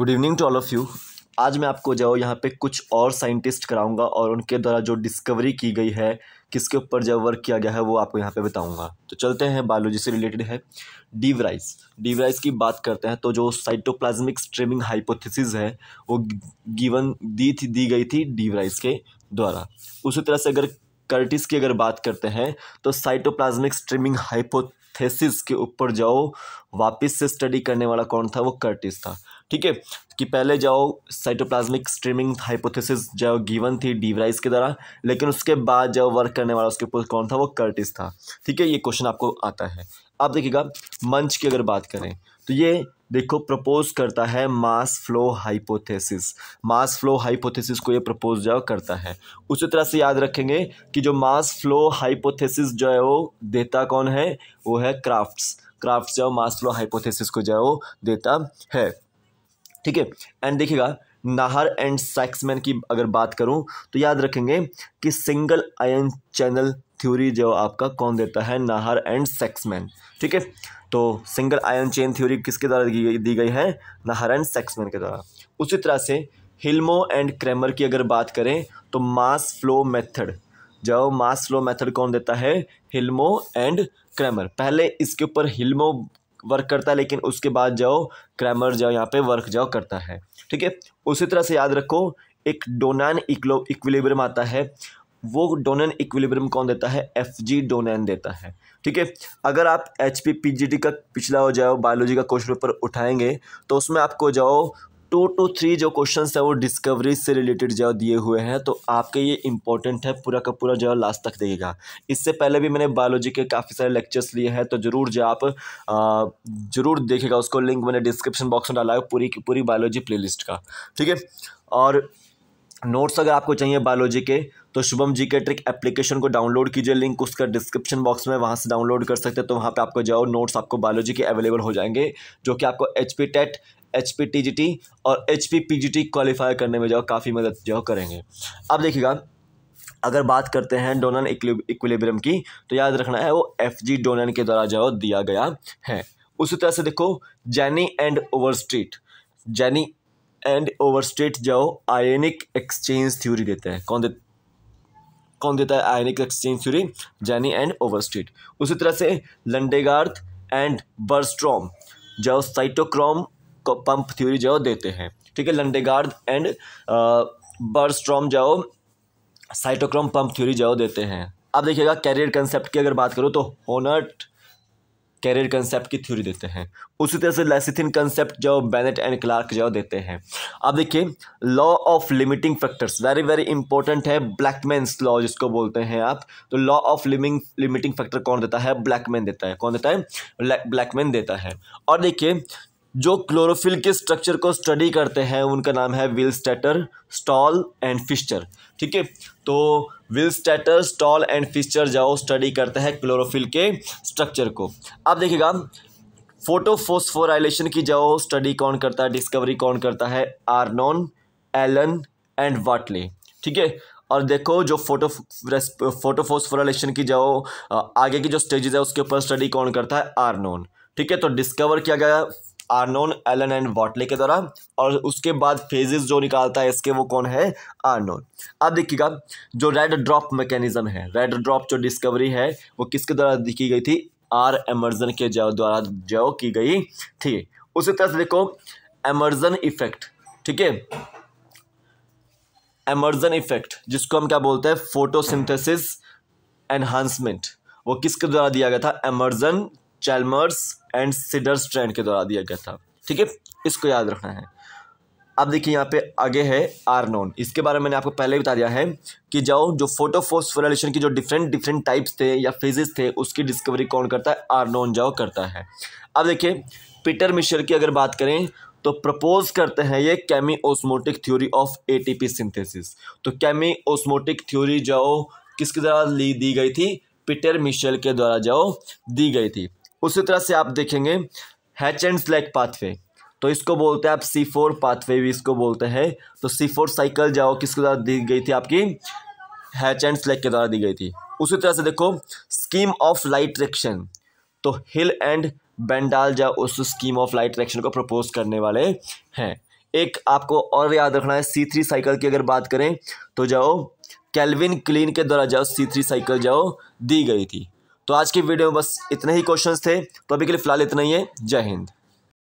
good evening to all of you आज मैं आपको जो यहाँ पे कुछ और साइंटिस्ट कराऊंगा और उनके द्वारा जो डिस्कवरी की गई है किसके ऊपर जो वर्क किया गया है वो आपको यहाँ पे बताऊंगा तो चलते हैं बायोलॉजी से रिलेटेड है डीवराइज डीवराइज की बात करते हैं तो जो साइटोप्लाज्मिक स्ट्रीमिंग हाइपोथेसिस है वो गिवन दी थी दी गई थी डीवराइज के द्वारा उसी तरह से अगर कर्टिस की अगर बात करते हैं तो साइटोप्लाज्मिक स्ट्रीमिंग हाइपो थेसिस के ऊपर जाओ वापस से स्टडी करने वाला कौन था वो कर्टिस था ठीक है कि पहले जाओ साइटोप्लाज्मिक स्ट्रीमिंग हाइपोथेसिस जो गिवन थी डीवराइज के द्वारा लेकिन उसके बाद जो वर्क करने वाला उसके ऊपर कौन था वो कर्टिस था ठीक है ये क्वेश्चन आपको आता है आप देखिएगा मंच की अगर बात करें तो ये देखो प्रपोज करता है mass flow hypothesis mass flow hypothesis को ये प्रपोज जो करता है उसी तरह से याद रखेंगे कि जो मास फ्लो हाइपोथेसिस जो है वो देता कौन है वो है क्राफ्ट्स क्राफ्ट्स जो मास फ्लो हाइपोथेसिस को जो है वो देता है ठीक है एंड देखिएगा नाहर एंड सैक्समैन की अगर बात करूं तो याद रखेंगे कि सिंगल आयन चैनल थ्योरी जो आपका कौन देता है नाहर एंड सेक्समैन ठीक है तो सिंगल आयन चेन थ्योरी किसके द्वारा दी गई है नाहर एंड सेक्समैन के द्वारा उसी तरह से हिल्मो एंड क्रेमर की अगर बात करें तो मास फ्लो मेथड जो मास फ्लो मेथड कौन देता है हिल्मो एंड क्रेमर पहले इसके ऊपर हिल्मो वर्क करता है लेकिन उसके बाद जाओ क्रैमर जाओ यहाँ पे वर्क जाओ करता है ठीक है उसी तरह से याद रखो एक डोनैन इक्लो इक्विलिब्रियम आता है वो डोनन इक्विलिब्रियम कौन देता है एफ जी डोनैन देता है ठीक है अगर आप H P P G T का पिछला हो जाओ बायोलॉजी का क्वेश्चन पेपर उठाएंगे तो उसमें आपको जाओ टू टू थ्री जो क्वेश्चन है वो डिस्कवरी से रिलेटेड जो दिए हुए हैं तो आपके ये इंपॉर्टेंट है पूरा का पूरा जो लास्ट तक देखिएगा इससे पहले भी मैंने बायोलॉजी के काफ़ी सारे लेक्चर्स लिए हैं तो ज़रूर जो आप ज़रूर देखेगा उसको लिंक मैंने डिस्क्रिप्शन बॉक्स में डाला है पूरी की पूरी बायोलॉजी प्ले का ठीक है और नोट्स अगर आपको चाहिए बायोलॉजी के तो शुभम जी के ट्रिक एप्लीकेशन को डाउनलोड कीजिए लिंक उसका डिस्क्रिप्शन बॉक्स में वहाँ से डाउनलोड कर सकते हैं तो वहाँ पे आपको जाओ नोट्स आपको बायोलॉजी के अवेलेबल हो जाएंगे जो कि आपको H P TET H P और एच पी पी क्वालिफाई करने में जो काफ़ी मदद जो करेंगे अब देखिएगा अगर बात करते हैं डोनन इक्विलिब्रियम की तो याद रखना है वो एफ जी डोनन के द्वारा जो दिया गया है उसी तरह से देखो Jenny and Overstreet Jenny and Overstreet जो आयनिक एक्सचेंज थ्योरी देते हैं कौन दे कौन देता है ionic exchange theory Jenny and Overstreet उसी तरह से लंडेगार्थ एंड बर्स्ट्रॉम जो साइटोक्रोम पंप थ्योरी जो देते हैं ठीक है लंडेगार्ड एंड बर्स्ट्रॉम जो साइटोक्रोम पंप थ्योरी जो देते हैं अब देखिएगा कैरियर कंसेप्ट की अगर बात करो तो होनर्ट कैरियर कंसेप्ट की थ्योरी देते हैं उसी तरह से लेसिथिन कंसेप्ट जो बेनेट एंड क्लार्क जो देते हैं अब देखिए law of limiting factors very very important है ब्लैकमैन्स लॉ जिसको बोलते हैं आप तो law of liming limiting factor कौन देता है ब्लैकमैन देता है कौन देता है ब्लैकमैन देता है और देखिए जो क्लोरोफिल के स्ट्रक्चर को स्टडी करते हैं उनका नाम है Willstatter Stoll and Fischer ठीक है तो Willstatter Stoll and Fischer जाओ स्टडी करते हैं क्लोरोफिल के स्ट्रक्चर को अब देखिएगा फोटोफोस्फोराइलेशन की जाओ स्टडी कौन करता है डिस्कवरी कौन करता है आर्नोन एलन एंड वाटले ठीक है और देखो जो फोटो फोटोफोस्फोराइलेशन की जाओ आगे की जो स्टेजेस है उसके ऊपर स्टडी कौन करता है आर्नोन ठीक है तो डिस्कवर किया गया आर्नोन एलन एंड वॉटले के द्वारा और उसके बाद फेजेस जो निकालता है इसके वो कौन है आर्नोन अब देखिएगा जो रेड ड्रॉप मैकेनिज्म है रेड ड्रॉप जो डिस्कवरी है वो किसके द्वारा लिखी गई थी आर एमर्जन के जो द्वारा जो की गई थी उसी तरह से देखो एमर्जन इफेक्ट ठीक है एमर्जन इफेक्ट जिसको हम क्या बोलते हैं फोटोसिंथेसिस एनहांसमेंट वो किसके द्वारा दिया गया था Emerson Chalmers and Siders trend के द्वारा दिया गया था ठीक है इसको याद रखना है अब देखिए यहाँ पे आगे है आरनोन इसके बारे में मैंने आपको पहले बता दिया है कि जाओ जो फोटोफोस्फोरेलेशन की जो डिफरेंट डिफरेंट टाइप्स थे या फेजेस थे उसकी डिस्कवरी कौन करता है आरनोन जाओ करता है अब देखिए पीटर मिशेल की अगर बात करें तो प्रपोज करते हैं ये chemiosmotic theory of P synthesis तो कैमी ओस्मोटिक थ्योरी जाओ किसके द्वारा ली दी गई थी पीटर मिशेल के द्वारा जाओ दी गई थी उसी तरह से आप देखेंगे हैच एंड स्लैक पाथवे तो इसको बोलते हैं आप सी फोर पाथवे भी इसको बोलते हैं तो सी फोर साइकिल जाओ किसके द्वारा दी गई थी आपकी हैच एंड स्लैक के द्वारा दी गई थी उसी तरह से देखो स्कीम ऑफ लाइट रेक्शन तो हिल एंड बेंडाल जा उस स्कीम ऑफ लाइट रेक्शन को प्रपोज करने वाले हैं एक आपको और याद रखना है सी थ्री साइकिल की अगर बात करें तो जाओ कैलविन क्लीन के द्वारा जाओ सी थ्री साइकिल जाओ दी गई थी तो आज की वीडियो में बस इतने ही क्वेश्चंस थे तो अभी के लिए फ़िलहाल इतना ही है जय हिंद